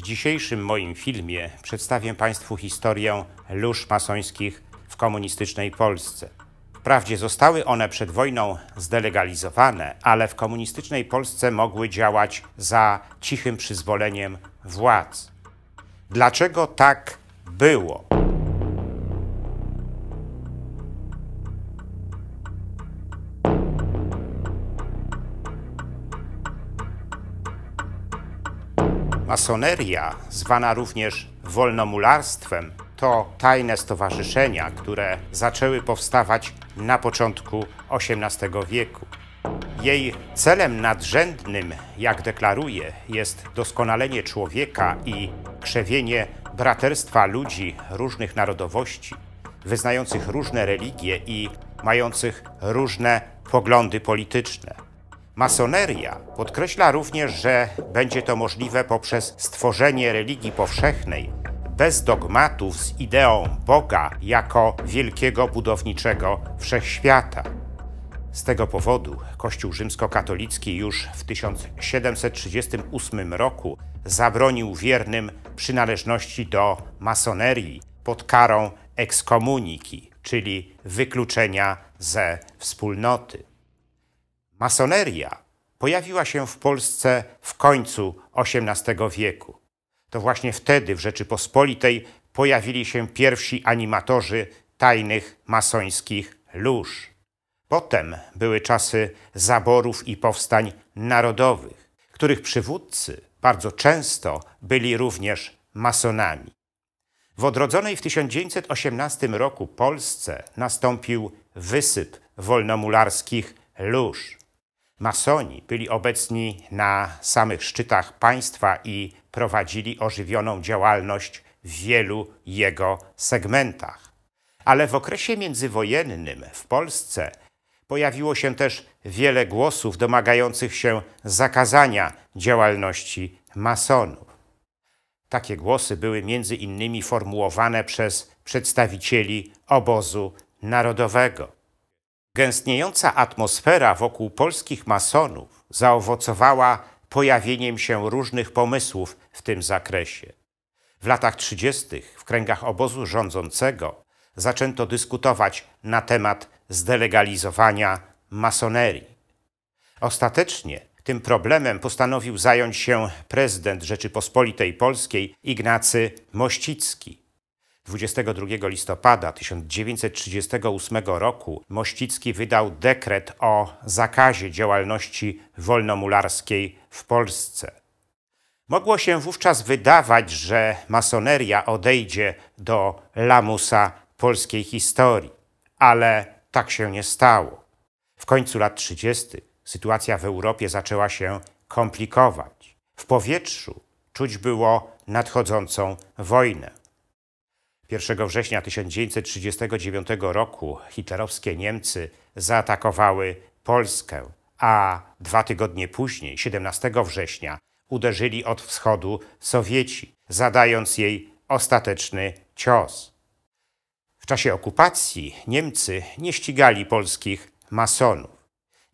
W dzisiejszym moim filmie przedstawię Państwu historię lóż masońskich w komunistycznej Polsce. Wprawdzie zostały one przed wojną zdelegalizowane, ale w komunistycznej Polsce mogły działać za cichym przyzwoleniem władz. Dlaczego tak było? Masoneria, zwana również wolnomularstwem, to tajne stowarzyszenia, które zaczęły powstawać na początku XVIII wieku. Jej celem nadrzędnym, jak deklaruje, jest doskonalenie człowieka i krzewienie braterstwa ludzi różnych narodowości, wyznających różne religie i mających różne poglądy polityczne. Masoneria podkreśla również, że będzie to możliwe poprzez stworzenie religii powszechnej bez dogmatów z ideą Boga jako wielkiego budowniczego wszechświata. Z tego powodu Kościół rzymskokatolicki już w 1738 roku zabronił wiernym przynależności do masonerii pod karą ekskomuniki, czyli wykluczenia ze wspólnoty. Masoneria pojawiła się w Polsce w końcu XVIII wieku. To właśnie wtedy w Rzeczypospolitej pojawili się pierwsi animatorzy tajnych masońskich lóż. Potem były czasy zaborów i powstań narodowych, których przywódcy bardzo często byli również masonami. W odrodzonej w 1918 roku Polsce nastąpił wysyp wolnomularskich lóż. Masoni byli obecni na samych szczytach państwa i prowadzili ożywioną działalność w wielu jego segmentach. Ale w okresie międzywojennym w Polsce pojawiło się też wiele głosów domagających się zakazania działalności masonów. Takie głosy były między innymi formułowane przez przedstawicieli obozu narodowego. Gęstniejąca atmosfera wokół polskich masonów zaowocowała pojawieniem się różnych pomysłów w tym zakresie. W latach 30. w kręgach obozu rządzącego zaczęto dyskutować na temat zdelegalizowania masonerii. Ostatecznie tym problemem postanowił zająć się prezydent Rzeczypospolitej Polskiej Ignacy Mościcki. 22 listopada 1938 roku Mościcki wydał dekret o zakazie działalności wolnomularskiej w Polsce. Mogło się wówczas wydawać, że masoneria odejdzie do lamusa polskiej historii, ale tak się nie stało. W końcu lat 30. sytuacja w Europie zaczęła się komplikować. W powietrzu czuć było nadchodzącą wojnę. 1 września 1939 roku hitlerowskie Niemcy zaatakowały Polskę, a dwa tygodnie później, 17 września, uderzyli od wschodu Sowieci, zadając jej ostateczny cios. W czasie okupacji Niemcy nie ścigali polskich masonów.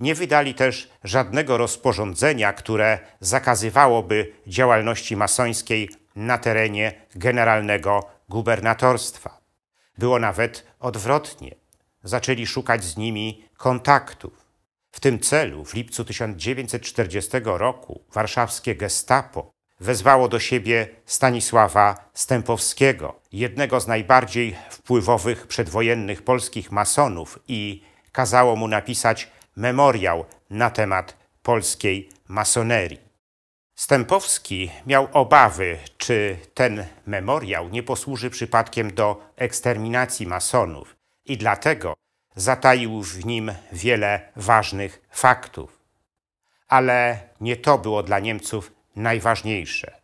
Nie wydali też żadnego rozporządzenia, które zakazywałoby działalności masońskiej na terenie Generalnego gubernatorstwa. Było nawet odwrotnie. Zaczęli szukać z nimi kontaktów. W tym celu w lipcu 1940 roku warszawskie gestapo wezwało do siebie Stanisława Stępowskiego, jednego z najbardziej wpływowych przedwojennych polskich masonów i kazało mu napisać memoriał na temat polskiej masonerii. Stępowski miał obawy, czy ten memoriał nie posłuży przypadkiem do eksterminacji masonów i dlatego zataił w nim wiele ważnych faktów. Ale nie to było dla Niemców najważniejsze.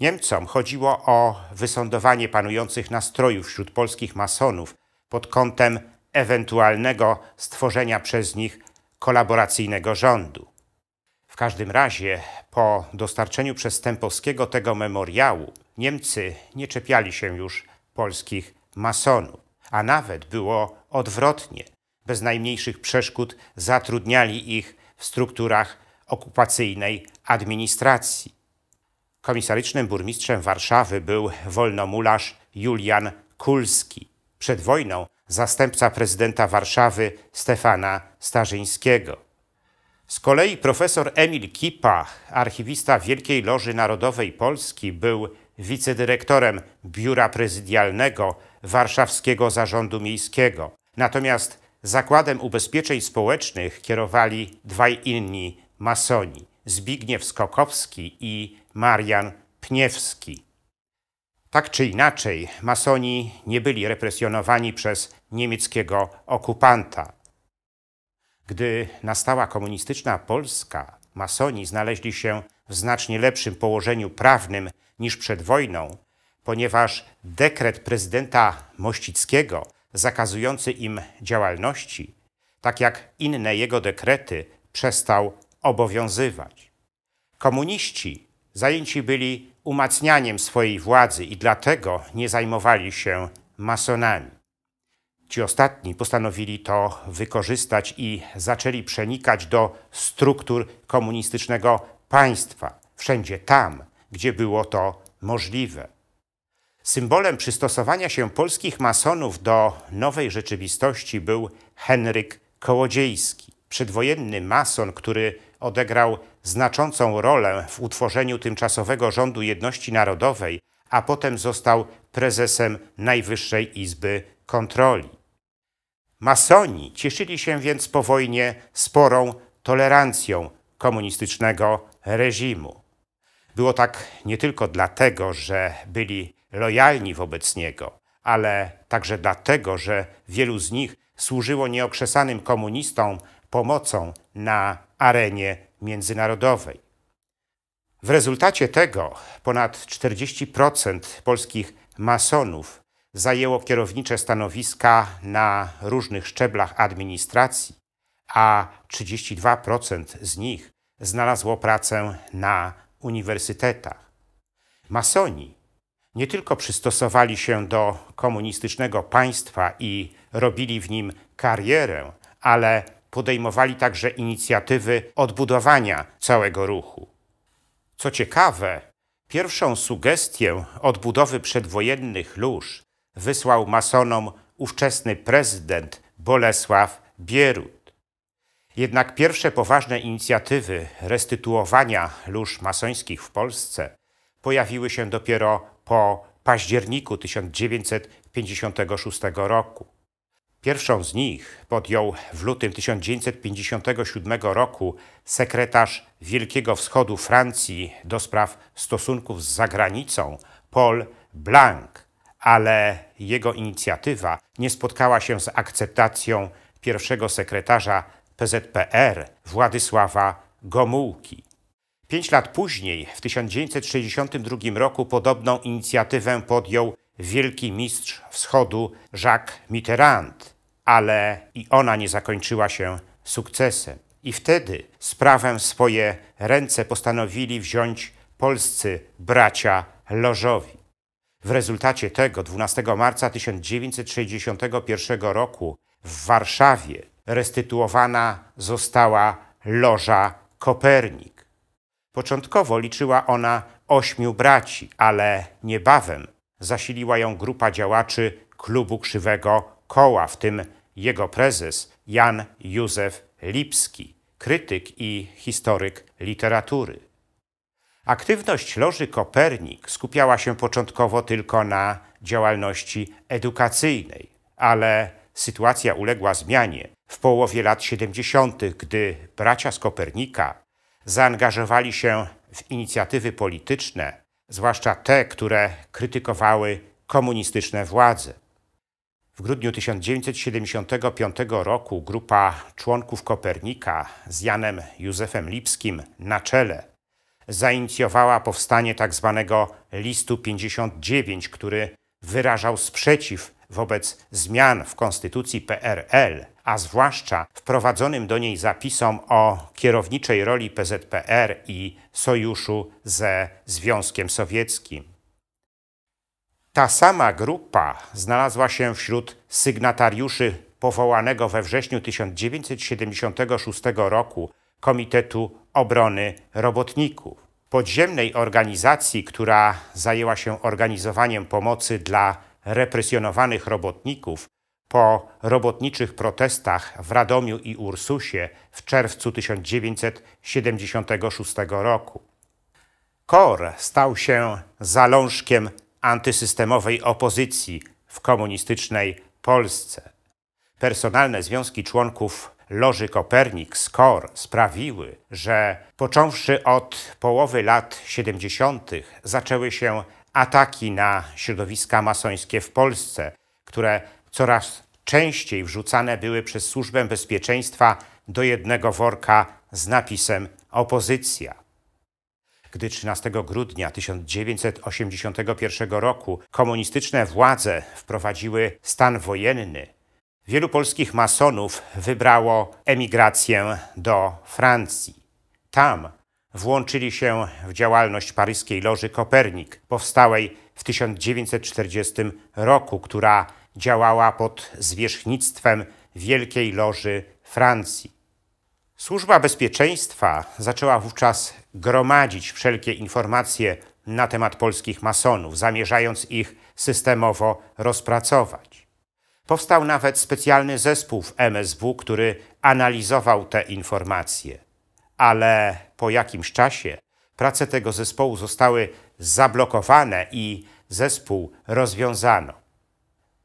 Niemcom chodziło o wysądowanie panujących nastrojów wśród polskich masonów pod kątem ewentualnego stworzenia przez nich kolaboracyjnego rządu każdym razie po dostarczeniu przez Stępowskiego tego memoriału Niemcy nie czepiali się już polskich masonów, a nawet było odwrotnie. Bez najmniejszych przeszkód zatrudniali ich w strukturach okupacyjnej administracji. Komisarycznym burmistrzem Warszawy był wolnomularz Julian Kulski. Przed wojną zastępca prezydenta Warszawy Stefana Starzyńskiego. Z kolei profesor Emil Kipa, archiwista Wielkiej Loży Narodowej Polski, był wicedyrektorem Biura Prezydialnego Warszawskiego Zarządu Miejskiego. Natomiast zakładem ubezpieczeń społecznych kierowali dwaj inni masoni Zbigniew Skokowski i Marian Pniewski. Tak czy inaczej, masoni nie byli represjonowani przez niemieckiego okupanta. Gdy nastała komunistyczna Polska, masoni znaleźli się w znacznie lepszym położeniu prawnym niż przed wojną, ponieważ dekret prezydenta Mościckiego zakazujący im działalności, tak jak inne jego dekrety, przestał obowiązywać. Komuniści zajęci byli umacnianiem swojej władzy i dlatego nie zajmowali się masonami. Ci ostatni postanowili to wykorzystać i zaczęli przenikać do struktur komunistycznego państwa, wszędzie tam, gdzie było to możliwe. Symbolem przystosowania się polskich masonów do nowej rzeczywistości był Henryk Kołodziejski, przedwojenny mason, który odegrał znaczącą rolę w utworzeniu tymczasowego rządu jedności narodowej, a potem został prezesem Najwyższej Izby Kontroli. Masoni cieszyli się więc po wojnie sporą tolerancją komunistycznego reżimu. Było tak nie tylko dlatego, że byli lojalni wobec niego, ale także dlatego, że wielu z nich służyło nieokrzesanym komunistom pomocą na arenie międzynarodowej. W rezultacie tego ponad 40% polskich masonów zajęło kierownicze stanowiska na różnych szczeblach administracji, a 32% z nich znalazło pracę na uniwersytetach. Masoni nie tylko przystosowali się do komunistycznego państwa i robili w nim karierę, ale podejmowali także inicjatywy odbudowania całego ruchu. Co ciekawe, pierwszą sugestię odbudowy przedwojennych lóż wysłał masonom ówczesny prezydent Bolesław Bierut. Jednak pierwsze poważne inicjatywy restytuowania lóż masońskich w Polsce pojawiły się dopiero po październiku 1956 roku. Pierwszą z nich podjął w lutym 1957 roku sekretarz Wielkiego Wschodu Francji do spraw stosunków z zagranicą Paul Blanc ale jego inicjatywa nie spotkała się z akceptacją pierwszego sekretarza PZPR Władysława Gomułki. Pięć lat później, w 1962 roku, podobną inicjatywę podjął wielki mistrz wschodu Jacques Mitterrand, ale i ona nie zakończyła się sukcesem. I wtedy sprawę w swoje ręce postanowili wziąć polscy bracia Lożowi. W rezultacie tego 12 marca 1961 roku w Warszawie restytuowana została Loża Kopernik. Początkowo liczyła ona ośmiu braci, ale niebawem zasiliła ją grupa działaczy klubu Krzywego Koła, w tym jego prezes Jan Józef Lipski, krytyk i historyk literatury. Aktywność Loży Kopernik skupiała się początkowo tylko na działalności edukacyjnej, ale sytuacja uległa zmianie w połowie lat 70., gdy bracia z Kopernika zaangażowali się w inicjatywy polityczne, zwłaszcza te, które krytykowały komunistyczne władze. W grudniu 1975 roku grupa członków Kopernika z Janem Józefem Lipskim na czele zainicjowała powstanie tzw. Tak listu 59, który wyrażał sprzeciw wobec zmian w konstytucji PRL, a zwłaszcza wprowadzonym do niej zapisom o kierowniczej roli PZPR i sojuszu ze Związkiem Sowieckim. Ta sama grupa znalazła się wśród sygnatariuszy powołanego we wrześniu 1976 roku Komitetu obrony robotników, podziemnej organizacji, która zajęła się organizowaniem pomocy dla represjonowanych robotników po robotniczych protestach w Radomiu i Ursusie w czerwcu 1976 roku. KOR stał się zalążkiem antysystemowej opozycji w komunistycznej Polsce. Personalne związki członków loży Kopernik, SKOR sprawiły, że począwszy od połowy lat 70. zaczęły się ataki na środowiska masońskie w Polsce, które coraz częściej wrzucane były przez Służbę Bezpieczeństwa do jednego worka z napisem opozycja. Gdy 13 grudnia 1981 roku komunistyczne władze wprowadziły stan wojenny, Wielu polskich masonów wybrało emigrację do Francji. Tam włączyli się w działalność paryskiej Loży Kopernik, powstałej w 1940 roku, która działała pod zwierzchnictwem Wielkiej Loży Francji. Służba Bezpieczeństwa zaczęła wówczas gromadzić wszelkie informacje na temat polskich masonów, zamierzając ich systemowo rozpracować. Powstał nawet specjalny zespół w MSW, który analizował te informacje. Ale po jakimś czasie prace tego zespołu zostały zablokowane i zespół rozwiązano.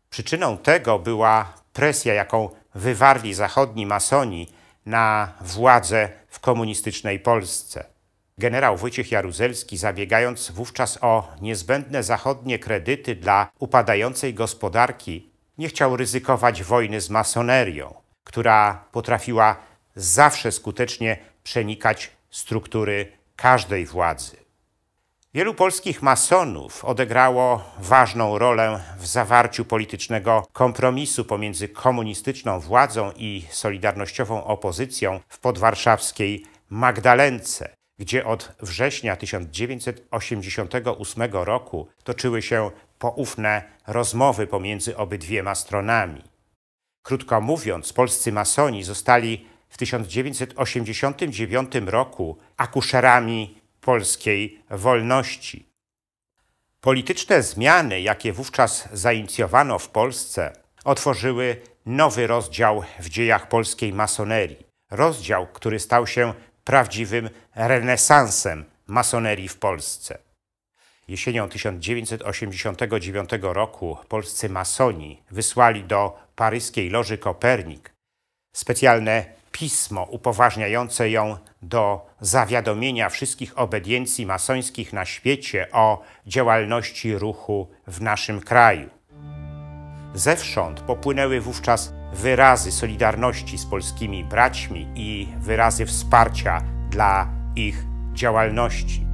Przyczyną tego była presja, jaką wywarli zachodni masoni na władzę w komunistycznej Polsce. Generał Wojciech Jaruzelski, zabiegając wówczas o niezbędne zachodnie kredyty dla upadającej gospodarki, nie chciał ryzykować wojny z masonerią, która potrafiła zawsze skutecznie przenikać struktury każdej władzy. Wielu polskich masonów odegrało ważną rolę w zawarciu politycznego kompromisu pomiędzy komunistyczną władzą i solidarnościową opozycją w podwarszawskiej Magdalence, gdzie od września 1988 roku toczyły się poufne rozmowy pomiędzy obydwiema stronami. Krótko mówiąc, polscy masoni zostali w 1989 roku akuszerami polskiej wolności. Polityczne zmiany, jakie wówczas zainicjowano w Polsce, otworzyły nowy rozdział w dziejach polskiej masonerii. Rozdział, który stał się prawdziwym renesansem masonerii w Polsce. Jesienią 1989 roku polscy masoni wysłali do paryskiej Loży Kopernik specjalne pismo upoważniające ją do zawiadomienia wszystkich obediencji masońskich na świecie o działalności ruchu w naszym kraju. Zewsząd popłynęły wówczas wyrazy solidarności z polskimi braćmi i wyrazy wsparcia dla ich działalności.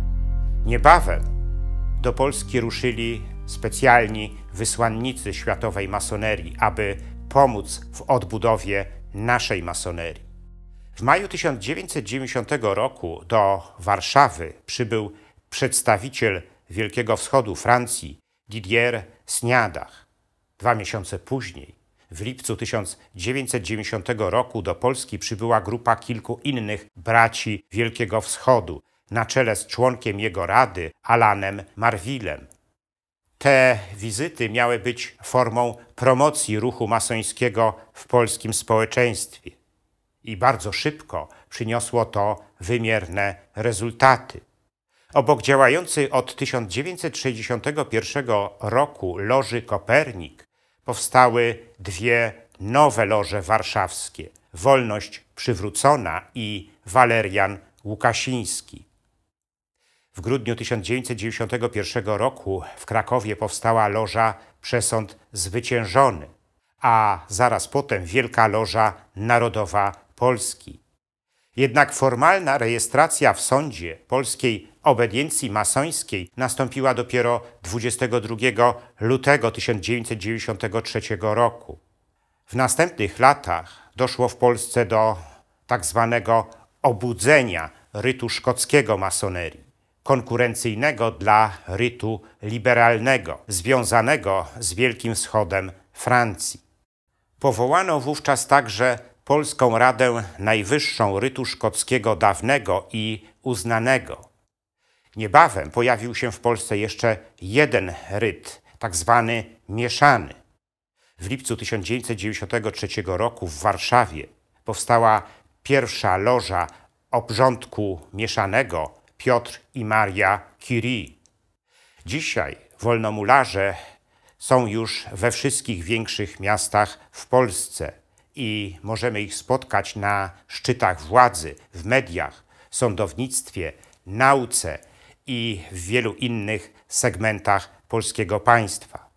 Niebawem do Polski ruszyli specjalni wysłannicy światowej masonerii, aby pomóc w odbudowie naszej masonerii. W maju 1990 roku do Warszawy przybył przedstawiciel Wielkiego Wschodu Francji Didier Sniadach. Dwa miesiące później, w lipcu 1990 roku, do Polski przybyła grupa kilku innych braci Wielkiego Wschodu, na czele z członkiem jego rady, Alanem Marwilem. Te wizyty miały być formą promocji ruchu masońskiego w polskim społeczeństwie. I bardzo szybko przyniosło to wymierne rezultaty. Obok działający od 1961 roku Loży Kopernik powstały dwie nowe loże warszawskie: Wolność Przywrócona i Walerian Łukasiński. W grudniu 1991 roku w Krakowie powstała loża Przesąd Zwyciężony, a zaraz potem Wielka Loża Narodowa Polski. Jednak formalna rejestracja w sądzie polskiej obediencji masońskiej nastąpiła dopiero 22 lutego 1993 roku. W następnych latach doszło w Polsce do tak zwanego obudzenia rytu szkockiego masonerii konkurencyjnego dla rytu liberalnego, związanego z Wielkim Wschodem Francji. Powołano wówczas także Polską Radę Najwyższą Rytu Szkockiego dawnego i uznanego. Niebawem pojawił się w Polsce jeszcze jeden ryt, tak zwany mieszany. W lipcu 1993 roku w Warszawie powstała pierwsza loża obrządku mieszanego Piotr i Maria Curie. Dzisiaj wolnomularze są już we wszystkich większych miastach w Polsce i możemy ich spotkać na szczytach władzy, w mediach, sądownictwie, nauce i w wielu innych segmentach polskiego państwa.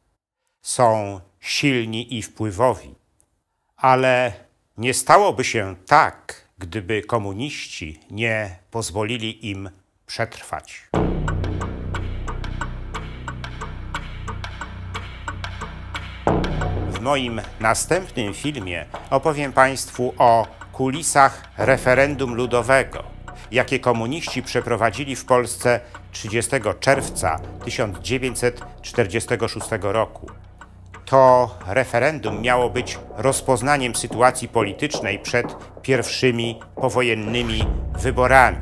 Są silni i wpływowi, ale nie stałoby się tak, gdyby komuniści nie pozwolili im przetrwać. W moim następnym filmie opowiem Państwu o kulisach referendum ludowego, jakie komuniści przeprowadzili w Polsce 30 czerwca 1946 roku. To referendum miało być rozpoznaniem sytuacji politycznej przed pierwszymi powojennymi wyborami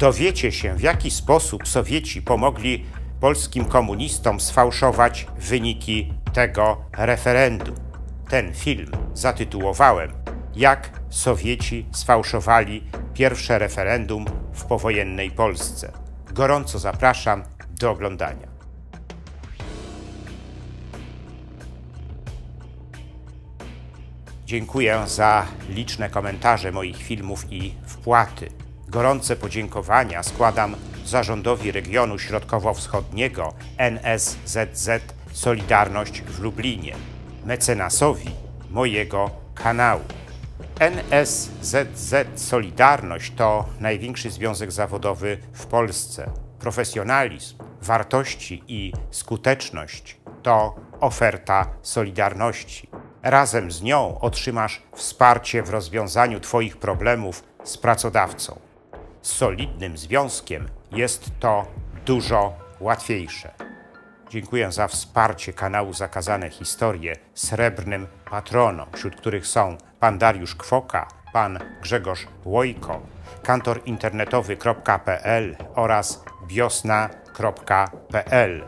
dowiecie się, w jaki sposób Sowieci pomogli polskim komunistom sfałszować wyniki tego referendum. Ten film zatytułowałem Jak Sowieci sfałszowali pierwsze referendum w powojennej Polsce. Gorąco zapraszam do oglądania. Dziękuję za liczne komentarze moich filmów i wpłaty. Gorące podziękowania składam zarządowi regionu środkowo-wschodniego NSZZ Solidarność w Lublinie, mecenasowi mojego kanału. NSZZ Solidarność to największy związek zawodowy w Polsce. Profesjonalizm, wartości i skuteczność to oferta Solidarności. Razem z nią otrzymasz wsparcie w rozwiązaniu Twoich problemów z pracodawcą solidnym związkiem jest to dużo łatwiejsze. Dziękuję za wsparcie kanału Zakazane Historie srebrnym patronom, wśród których są pan Dariusz Kwoka, pan Grzegorz Łojko, internetowy.pl oraz biosna.pl.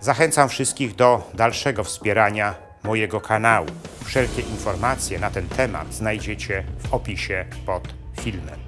Zachęcam wszystkich do dalszego wspierania mojego kanału. Wszelkie informacje na ten temat znajdziecie w opisie pod filmem.